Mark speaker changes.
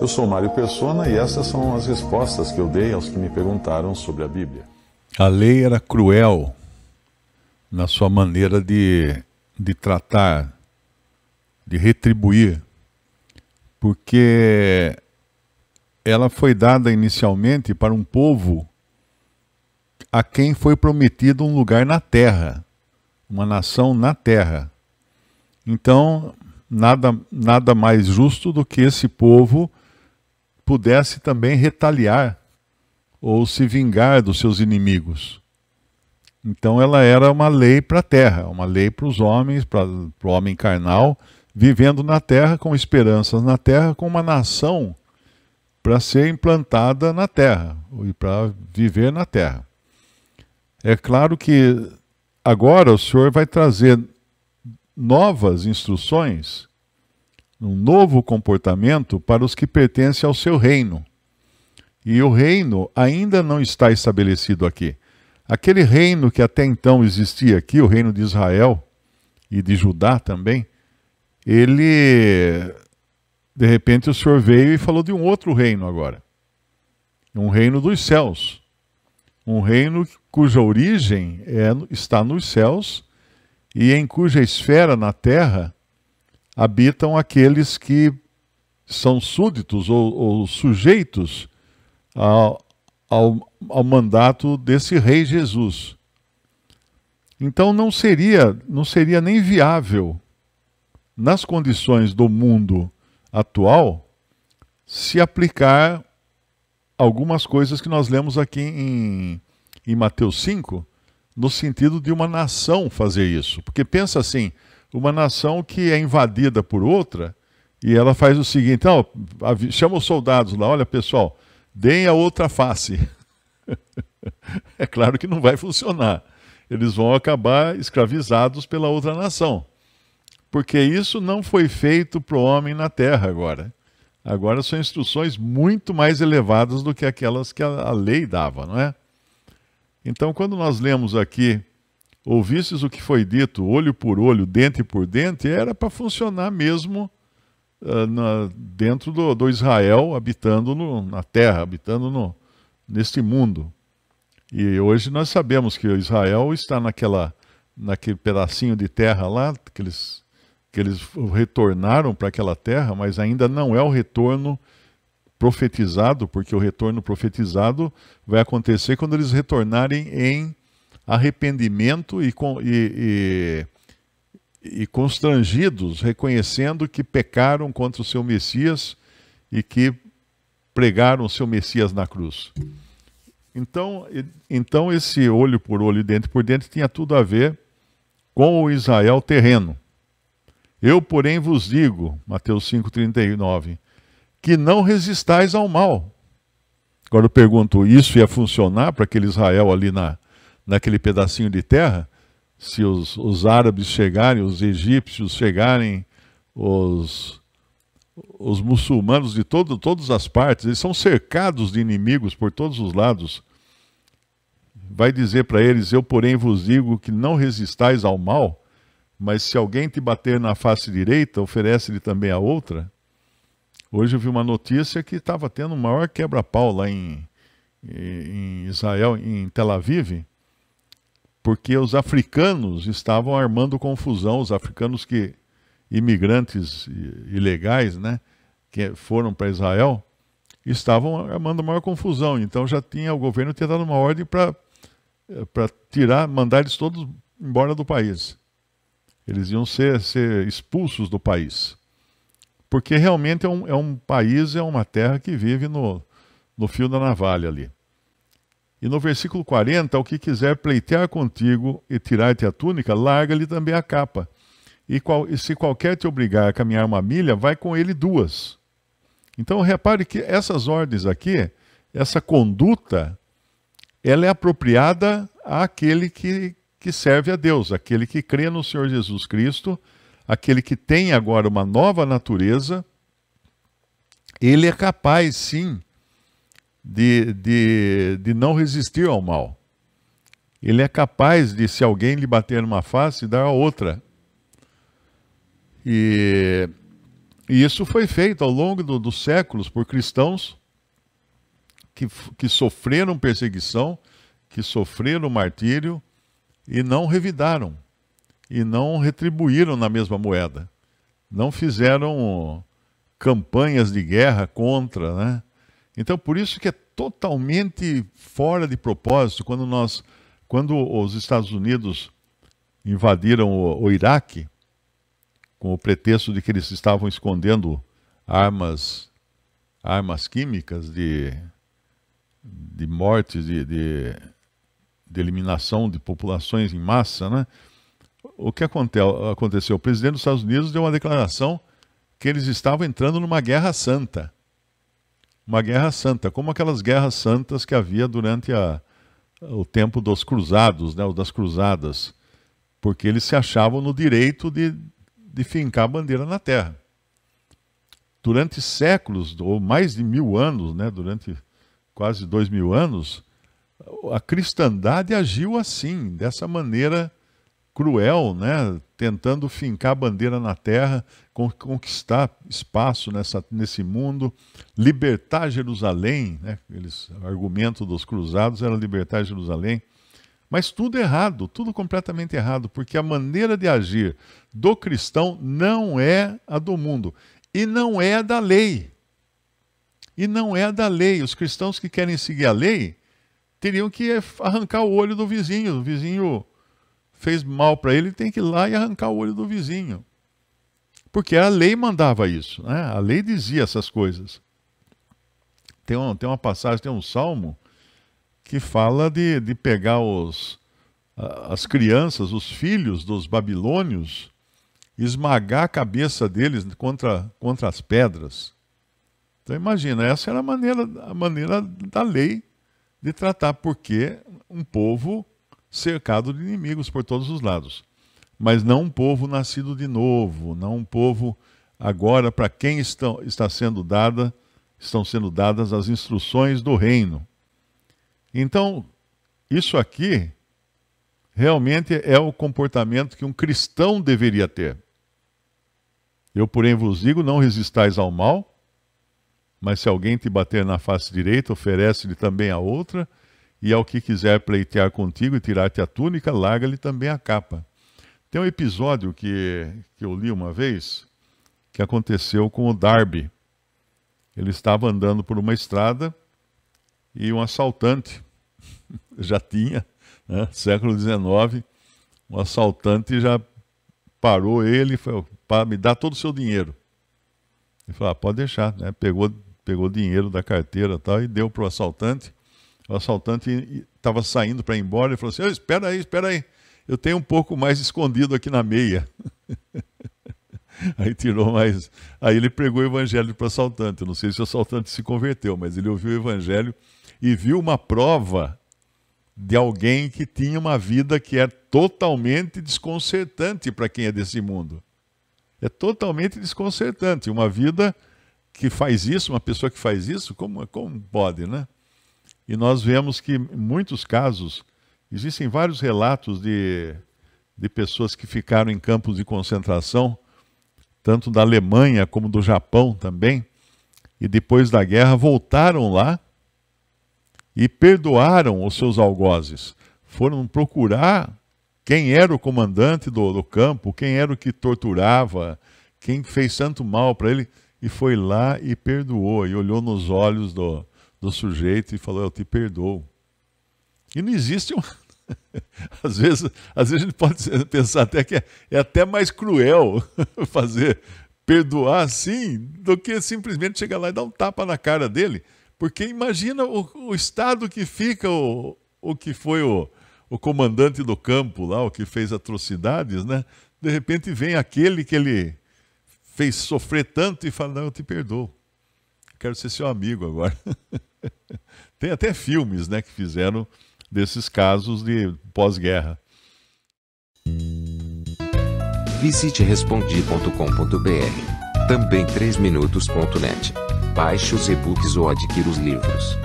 Speaker 1: Eu sou Mário Persona e essas são as respostas que eu dei aos que me perguntaram sobre a Bíblia. A lei era cruel na sua maneira de, de tratar, de retribuir, porque ela foi dada inicialmente para um povo a quem foi prometido um lugar na terra, uma nação na terra. Então, nada, nada mais justo do que esse povo pudesse também retaliar ou se vingar dos seus inimigos. Então ela era uma lei para a terra, uma lei para os homens, para o homem carnal, vivendo na terra, com esperanças na terra, com uma nação para ser implantada na terra e para viver na terra. É claro que agora o Senhor vai trazer novas instruções um novo comportamento para os que pertencem ao seu reino. E o reino ainda não está estabelecido aqui. Aquele reino que até então existia aqui, o reino de Israel e de Judá também, ele. De repente o Senhor veio e falou de um outro reino agora. Um reino dos céus. Um reino cuja origem é, está nos céus e em cuja esfera na terra habitam aqueles que são súditos ou, ou sujeitos ao, ao, ao mandato desse rei Jesus. Então não seria, não seria nem viável nas condições do mundo atual se aplicar algumas coisas que nós lemos aqui em, em Mateus 5, no sentido de uma nação fazer isso. Porque pensa assim, uma nação que é invadida por outra e ela faz o seguinte: então chama os soldados lá, olha pessoal, deem a outra face. é claro que não vai funcionar. Eles vão acabar escravizados pela outra nação. Porque isso não foi feito para o homem na terra agora. Agora são instruções muito mais elevadas do que aquelas que a lei dava, não é? Então, quando nós lemos aqui ouvisses o que foi dito, olho por olho, dente por dente, era para funcionar mesmo uh, na, dentro do, do, Israel, habitando no, na terra, habitando no, neste mundo. E hoje nós sabemos que Israel está naquela, naquele pedacinho de terra lá, que eles, que eles retornaram para aquela terra, mas ainda não é o retorno profetizado, porque o retorno profetizado vai acontecer quando eles retornarem em arrependimento e, e, e, e constrangidos, reconhecendo que pecaram contra o seu Messias e que pregaram o seu Messias na cruz. Então, então esse olho por olho e dente por dente tinha tudo a ver com o Israel terreno. Eu, porém, vos digo, Mateus 5,39, que não resistais ao mal. Agora eu pergunto, isso ia funcionar para aquele Israel ali na, naquele pedacinho de terra, se os, os árabes chegarem, os egípcios chegarem, os, os muçulmanos de todo, todas as partes, eles são cercados de inimigos por todos os lados. Vai dizer para eles: Eu, porém, vos digo que não resistais ao mal, mas se alguém te bater na face direita, oferece-lhe também a outra. Hoje eu vi uma notícia que estava tendo o maior quebra-pau lá em, em Israel, em Tel Aviv porque os africanos estavam armando confusão, os africanos que imigrantes ilegais, né, que foram para Israel, estavam armando maior confusão. Então já tinha o governo tinha dado uma ordem para eh, para tirar, mandar eles todos embora do país. Eles iam ser, ser expulsos do país. Porque realmente é um, é um país, é uma terra que vive no, no fio da navalha ali. E no versículo 40, o que quiser pleitear contigo e tirar-te a túnica, larga-lhe também a capa. E, qual, e, se qualquer te obrigar a caminhar uma milha, vai com ele duas. Então repare que essas ordens aqui, essa conduta, ela é apropriada àquele que, que serve a Deus, aquele que crê no Senhor Jesus Cristo, aquele que tem agora uma nova natureza, ele é capaz sim de, de, de não resistir ao mal. Ele é capaz de, se alguém lhe bater numa face, dar a outra. E, e isso foi feito ao longo do, dos séculos por cristãos que, que sofreram perseguição, que sofreram martírio e não revidaram, e não retribuíram na mesma moeda. Não fizeram eh, campanhas de guerra contra, né? Então, por isso que é totalmente fora de propósito quando nós, quando os Estados Unidos invadiram o, o Iraque com o pretexto de que eles estavam escondendo armas, armas químicas de, de morte, de, de, de eliminação de populações em massa, né? O que aconteceu? O presidente dos Estados Unidos deu uma declaração que eles estavam entrando numa guerra santa uma guerra santa, como aquelas guerras santas que havia durante a, o tempo dos cruzados, né, das cruzadas, porque eles se achavam no direito de, de fincar a bandeira na terra. Durante séculos, ou mais de mil anos, né, durante quase dois mil anos, a cristandade agiu assim, dessa maneira cruel, né? tentando fincar a bandeira na terra, conquistar espaço nessa, nesse mundo, libertar Jerusalém. Né? Eles, o argumento dos cruzados era libertar Jerusalém. Mas tudo errado, tudo completamente errado, porque a maneira de agir do cristão não é a do mundo e não é a da lei. E não é a da lei. Os cristãos que querem seguir a lei teriam que arrancar o olho do vizinho, do vizinho fez mal para ele, tem que ir lá e arrancar o olho do vizinho. Porque a lei mandava isso, né? a lei dizia essas coisas. Tem, um, tem uma passagem, tem um salmo que fala de, de pegar os, as crianças, os filhos dos babilônios, esmagar a cabeça deles contra, contra as pedras. Então imagina, essa era a maneira, a maneira da lei de tratar, porque um povo cercado de inimigos por todos os lados. Mas não um povo nascido de novo, não um povo agora para quem estão, está sendo dada, estão sendo dadas as instruções do reino. Então, isso aqui realmente é o comportamento que um cristão deveria ter. Eu, porém, vos digo: não resistais ao mal, mas se alguém te bater na face direita, oferece-lhe também a outra e ao que quiser pleitear contigo e tirar-te a túnica, larga-lhe também a capa. Tem um episódio que, que eu li uma vez que aconteceu com o Darby. Ele estava andando por uma estrada e um assaltante, já tinha, né, século XIX, um assaltante já parou ele e falou, me dá todo o seu dinheiro. Ele falou, ah, pode deixar, né? Pegou, pegou dinheiro da carteira tal, e deu para o assaltante. O assaltante estava saindo para ir embora e falou assim: oh, espera aí, espera aí, eu tenho um pouco mais escondido aqui na meia. aí tirou mais. Aí ele pregou o evangelho para o assaltante. não sei se o assaltante se converteu, mas ele ouviu o evangelho e viu uma prova de alguém que tinha uma vida que é totalmente desconcertante para quem é desse mundo. É totalmente desconcertante. Uma vida que faz isso, uma pessoa que faz isso, como, como pode, né? E nós vemos que, em muitos casos, existem vários relatos de, de pessoas que ficaram em campos de concentração, tanto da Alemanha como do Japão também, e depois da guerra voltaram lá e perdoaram os seus algozes. Foram procurar quem era o comandante do, do campo, quem era o que torturava, quem fez tanto mal para ele, e foi lá e perdoou, e olhou nos olhos do, do sujeito e falou: Eu te perdoo. E não existe um. às vezes, às vezes a gente pode pensar até que é, é até mais cruel fazer perdoar assim do que simplesmente chegar lá e dar um tapa na cara dele. Porque imagina o, o estado que fica o, o que foi o, o comandante do campo lá, o que fez atrocidades, né? De repente vem aquele que ele fez sofrer tanto e fala: Não, eu te perdoo. Quero ser seu amigo agora. Tem até filmes né, que fizeram desses casos de pós-guerra. Visite respondi.com.br. Também 3minutos.net. Baixe os e-books ou adquira os livros.